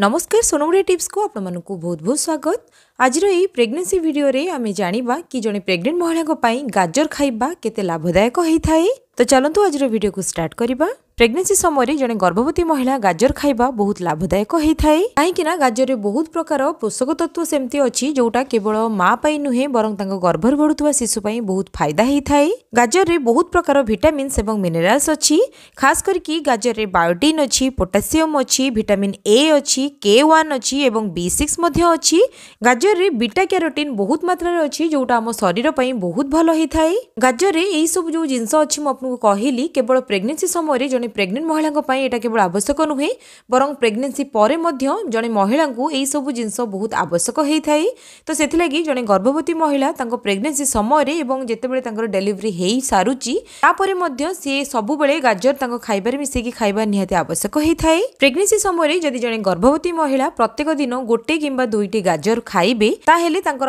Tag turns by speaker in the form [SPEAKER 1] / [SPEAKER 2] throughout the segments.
[SPEAKER 1] नमस्कार सोनमुड़ी टीप्स को आपण बहुत बहुत स्वागत आज प्रेगनेंसी भिडे आम जाना कि जन प्रेगनेंट महिला गाजर खाइबा केत लाभदायक होता है ତ ଚାଲନ୍ତୁ ଆଜିର ଭିଡ଼ିଓକୁ ଷ୍ଟାର୍ଟ କରିବା ପ୍ରେଗନେନ୍ସି ସମୟରେ ଜଣେ ଗର୍ଭବତୀ ମହିଳା ଗାଜର ଖାଇବା ବହୁତ ଲାଭଦାୟକ ହୋଇଥାଏ କାହିଁକିନା ଗାଜରରେ ବହୁତ ପ୍ରକାର ପୋଷକ ତତ୍ତ୍ୱ ସେମିତି ଅଛି ଯେଉଁଟା କେବଳ ମା ପାଇଁ ନୁହେଁ ବରଂ ତାଙ୍କ ଗର୍ଭରେ ବଢ଼ୁଥିବା ଶିଶୁ ପାଇଁ ବହୁତ ଫାଇଦା ହେଇଥାଏ ଗାଜରରେ ବହୁତ ପ୍ରକାର ଭିଟାମିନ୍ସ ଏବଂ ମିନେରାଲ୍ସ ଅଛି ଖାସ୍ କରିକି ଗାଜରରେ ବାୟୋଟିନ୍ ଅଛି ପୋଟାସିୟମ୍ ଅଛି ଭିଟାମିନ୍ ଏ ଅଛି କେ ୱାନ୍ ଅଛି ଏବଂ ବି ସିକ୍ସ ମଧ୍ୟ ଅଛି ଗାଜରରେ ବିଟା କ୍ୟାରୋଟିନ୍ ବହୁତ ମାତ୍ରାରେ ଅଛି ଯେଉଁଟା ଆମ ଶରୀର ପାଇଁ ବହୁତ ଭଲ ହେଇଥାଏ ଗାଜରରେ ଏହିସବୁ ଯେଉଁ ଜିନିଷ ଅଛି ମୁଁ आपको कहली केवल प्रेगनेसी समय जन प्रेगनेंट महिला केवल आवश्यक नुहे बर प्रेगनेसी पर जे महिला सब जिन बहुत आवश्यक होता है तो से लगी जन गर्भवती महिला प्रेगनेसी समय जितेबाला डेलीवरी हो सारे सी सब गाजर खाइबार मिसिक खावा आवश्यक होता है प्रेगनेंसी समय जदि जन गर्भवती महिला प्रत्येक दिन गोटे कि दुईट गाजर खाइबे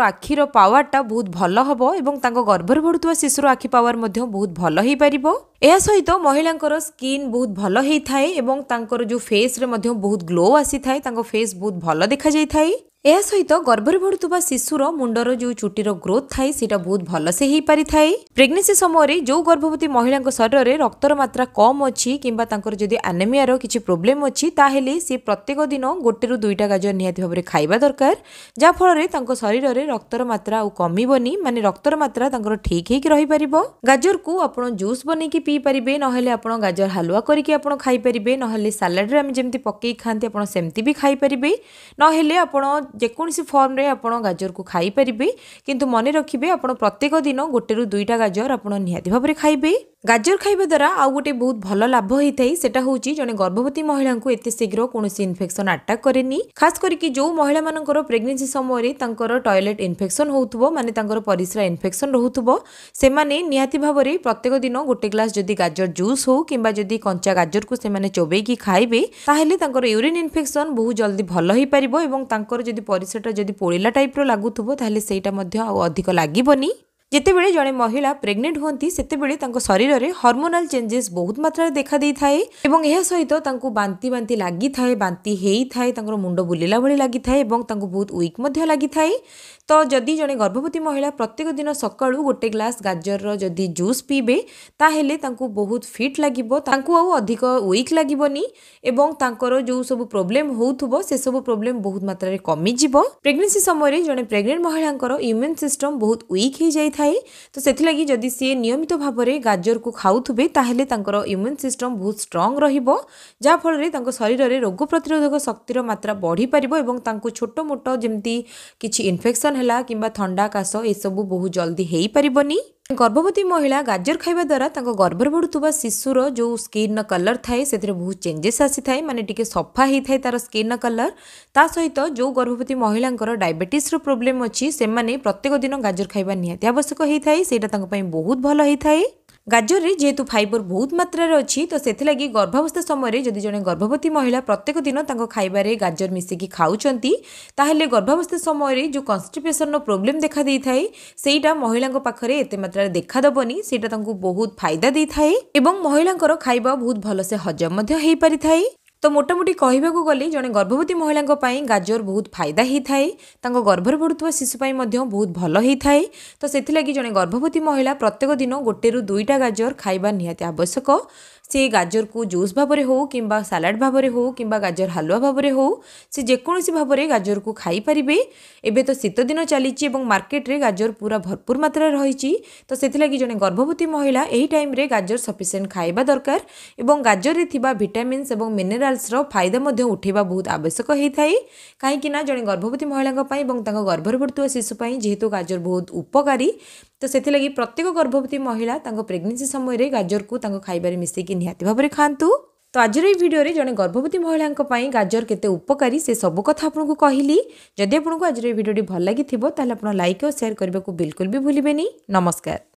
[SPEAKER 1] आखिर पावर टा बहुत भल हम और गर्भर बढ़ुवा शिशुर आखि पावर बहुत भल हो पार ପାରିବ ଏହା ସହିତ ମହିଳାଙ୍କର ସ୍କିନ୍ ବହୁତ ଭଲ ହେଇଥାଏ ଏବଂ ତାଙ୍କର ଯେଉଁ ଫେସ୍ରେ ମଧ୍ୟ ବହୁତ ଗ୍ଲୋ ଆସିଥାଏ ତାଙ୍କ ଫେସ୍ ବହୁତ ଭଲ ଦେଖାଯାଇଥାଏ ଏହା ସହିତ ଗର୍ଭରେ ବଢୁଥିବା ଶିଶୁର ମୁଣ୍ଡର ଯେଉଁ ଚୁଟିର ଗ୍ରୋଥ ଥାଏ ସେଇଟା ବହୁତ ଭଲସେ ହେଇପାରିଥାଏ ପ୍ରେଗନେନ୍ସି ସମୟରେ ଯେଉଁ ଗର୍ଭବତୀ ମହିଳାଙ୍କ ଶରୀରରେ ରକ୍ତର ମାତ୍ରା କମ୍ ଅଛି କିମ୍ବା ତାଙ୍କର ଯଦି ଆନେମିଆର କିଛି ପ୍ରୋବ୍ଲେମ୍ ଅଛି ତାହେଲେ ସେ ପ୍ରତ୍ୟେକ ଦିନ ଗୋଟେରୁ ଦୁଇଟା ଗାଜର ନିହାତି ଭାବରେ ଖାଇବା ଦରକାର ଯାହାଫଳରେ ତାଙ୍କ ଶରୀରରେ ରକ୍ତର ମାତ୍ରା ଆଉ କମିବନି ମାନେ ରକ୍ତର ମାତ୍ରା ତାଙ୍କର ଠିକ୍ ହେଇକି ରହିପାରିବ ଗାଜରକୁ ଆପଣ ଜୁସ୍ ବନେଇକି ପିଇପାରିବେ ନହେଲେ ଆପଣ ଗାଜର ହାଲୁଆ କରିକି ଆପଣ ଖାଇପାରିବେ ନହେଲେ ସାଲାଡ଼ରେ ଆମେ ଯେମିତି ପକେଇକି ଖାଆନ୍ତି ଆପଣ ସେମିତି ବି ଖାଇପାରିବେ ନହେଲେ ଆପଣ ଯେକୌଣସି ଫର୍ମରେ ଆପଣ ଗାଜରକୁ ଖାଇପାରିବେ କିନ୍ତୁ ମନେ ରଖିବେ ଆପଣ ପ୍ରତ୍ୟେକ ଦିନ ଗୋଟେରୁ ଦୁଇଟା ଗାଜର ଆପଣ ନିହାତି ଭାବରେ ଖାଇବେ ଗାଜର ଖାଇବା ଦ୍ୱାରା ଆଉ ଗୋଟେ ବହୁତ ଭଲ ଲାଭ ହେଇଥାଏ ସେଟା ହେଉଛି ଜଣେ ଗର୍ଭବତୀ ମହିଳାଙ୍କୁ ଏତେ ଶୀଘ୍ର କୌଣସି ଇନଫେକ୍ସନ୍ ଆଟାକ୍ କରେନି ଖାସ୍ କରିକି ଯେଉଁ ମହିଳାମାନଙ୍କର ପ୍ରେଗନେନ୍ସି ସମୟରେ ତାଙ୍କର ଟଏଲେଟ୍ ଇନଫେକ୍ସନ୍ ହେଉଥିବ ମାନେ ତାଙ୍କର ପରିସ୍ରା ଇନଫେକ୍ସନ୍ ରହୁଥିବ ସେମାନେ ନିହାତି ଭାବରେ ପ୍ରତ୍ୟେକ ଦିନ ଗୋଟେ ଗ୍ଲାସ୍ ଯଦି ଗାଜର ଜୁସ୍ ହେଉ କିମ୍ବା ଯଦି କଞ୍ଚା ଗାଜରକୁ ସେମାନେ ଚୋବେଇକି ଖାଇବେ ତାହେଲେ ତାଙ୍କର ୟୁରିନ୍ ଇନଫେକ୍ସନ୍ ବହୁତ ଜଲ୍ଦି ଭଲ ହେଇପାରିବ ଏବଂ ତାଙ୍କର ଯଦି ପରିସ୍ରାଟା ଯଦି ପୋଳିଲା ଟାଇପ୍ର ଲାଗୁଥିବ ତାହେଲେ ସେଇଟା ମଧ୍ୟ ଆଉ ଅଧିକ ଲାଗିବନି जितेबाड़ जड़े महिला प्रेगनेंट हमें सेत शरीर में हरमोनाल चेंजेस बहुत मात्रा देखाई था यह सहित बांति बांति लगी थाए बांतिर मुंड बुला भाई लगी थाए बहुत विक् लगी थाए तो जदि जड़े गर्भवती महिला प्रत्येक दिन सका गोटे ग्लास गाजर जदि जूस पीबे बहुत फिट लगे आधिक विक् लगे और जो सब प्रोब्लेम हो सब प्रोब्लेम बहुत मात्रा कमिजी प्रेगनेसी समय जड़े प्रेगनेंट महिला इम्यून सिस्टम बहुत विक् ଥାଏ ତ ସେଥିଲାଗି ଯଦି ସିଏ ନିୟମିତ ଭାବରେ ଗାଜରକୁ ଖାଉଥିବେ ତାହେଲେ ତାଙ୍କର ଇମ୍ୟୁନ୍ ସିଷ୍ଟମ୍ ବହୁତ ଷ୍ଟ୍ରଙ୍ଗ୍ ରହିବ ଯାହାଫଳରେ ତାଙ୍କ ଶରୀରରେ ରୋଗ ପ୍ରତିରୋଧକ ଶକ୍ତିର ମାତ୍ରା ବଢ଼ିପାରିବ ଏବଂ ତାଙ୍କୁ ଛୋଟ ମୋଟ ଯେମିତି କିଛି ଇନଫେକ୍ସନ୍ ହେଲା କିମ୍ବା ଥଣ୍ଡା କାଶ ଏସବୁ ବହୁ ଜଲ୍ଦି ହେଇପାରିବନି गर्भवती महिला गाजर खावा द्वारा गर्भर बढ़ुवा शिशुर जो स्किन कलर थाए से बहुत चेंजेस आसी था मानते टी सफा होता है तार स्किन कलर ता सहित जो गर्भवती महिला डायबेटिस प्रोब्लेम अच्छी से प्रत्येक दिन गाजर खावा निहती आवश्यक होता है बहुत भल होता है ଗାଜରରେ ଯେହେତୁ ଫାଇବର ବହୁତ ମାତ୍ରାରେ ଅଛି ତ ସେଥିଲାଗି ଗର୍ଭାବସ୍ଥା ସମୟରେ ଯଦି ଜଣେ ଗର୍ଭବତୀ ମହିଳା ପ୍ରତ୍ୟେକ ଦିନ ତାଙ୍କ ଖାଇବାରେ ଗାଜର ମିଶିକି ଖାଉଛନ୍ତି ତାହେଲେ ଗର୍ଭାବସ୍ଥା ସମୟରେ ଯେଉଁ କନଷ୍ଟିପେସନର ପ୍ରୋବ୍ଲେମ୍ ଦେଖାଦେଇଥାଏ ସେଇଟା ମହିଳାଙ୍କ ପାଖରେ ଏତେ ମାତ୍ରାରେ ଦେଖାଦେବନି ସେଇଟା ତାଙ୍କୁ ବହୁତ ଫାଇଦା ଦେଇଥାଏ ଏବଂ ମହିଳାଙ୍କର ଖାଇବା ବହୁତ ଭଲସେ ହଜମ ମଧ୍ୟ ହୋଇପାରିଥାଏ ତ ମୋଟାମୋଟି କହିବାକୁ ଗଲେ ଜଣେ ଗର୍ଭବତୀ ମହିଳାଙ୍କ ପାଇଁ ଗାଜର ବହୁତ ଫାଇଦା ହୋଇଥାଏ ତାଙ୍କ ଗର୍ଭରେ ପଡ଼ୁଥିବା ଶିଶୁ ପାଇଁ ମଧ୍ୟ ବହୁତ ଭଲ ହୋଇଥାଏ ତ ସେଥିଲାଗି ଜଣେ ଗର୍ଭବତୀ ମହିଳା ପ୍ରତ୍ୟେକ ଦିନ ଗୋଟେରୁ ଦୁଇଟା ଗାଜର ଖାଇବା ନିହାତି ଆବଶ୍ୟକ से गाजर को जूस भाव में हो कि सालाड भाव में हो कि गाजर हलवा भाव से जेकोसी भाव गाजर को खाई एवं तो शीत दिन चली मार्केट रे गाजर पूरा भरपूर मात्रा रही तो से लगी जन गर्भवती महिला यही टाइम रे गाजर सफिसीयंट खाइबा दरकार गाजर में भिटामिन्स और मिनेराल्स फायदा उठेबा बहुत आवश्यक होता है कहीं जे गर्भवती महिला गर्भवर्तुआ शिशुपाई जेहेतु गाजर बहुत उपकारी ତ ସେଥିଲାଗି ପ୍ରତ୍ୟେକ ଗର୍ଭବତୀ ମହିଳା ତାଙ୍କ ପ୍ରେଗନେନ୍ସି ସମୟରେ ଗାଜରକୁ ତାଙ୍କ ଖାଇବାରେ ମିଶାଇକି ନିହାତି ଭାବରେ ଖାଆନ୍ତୁ ତ ଆଜିର ଏହି ଭିଡ଼ିଓରେ ଜଣେ ଗର୍ଭବତୀ ମହିଳାଙ୍କ ପାଇଁ ଗାଜର କେତେ ଉପକାରୀ ସେ ସବୁ କଥା ଆପଣଙ୍କୁ କହିଲି ଯଦି ଆପଣଙ୍କୁ ଆଜିର ଏହି ଭିଡ଼ିଓଟି ଭଲ ଲାଗିଥିବ ତାହେଲେ ଆପଣ ଲାଇକ୍ ଆଉ ସେୟାର କରିବାକୁ ବିଲକୁଲ ବି ଭୁଲିବେନି ନମସ୍କାର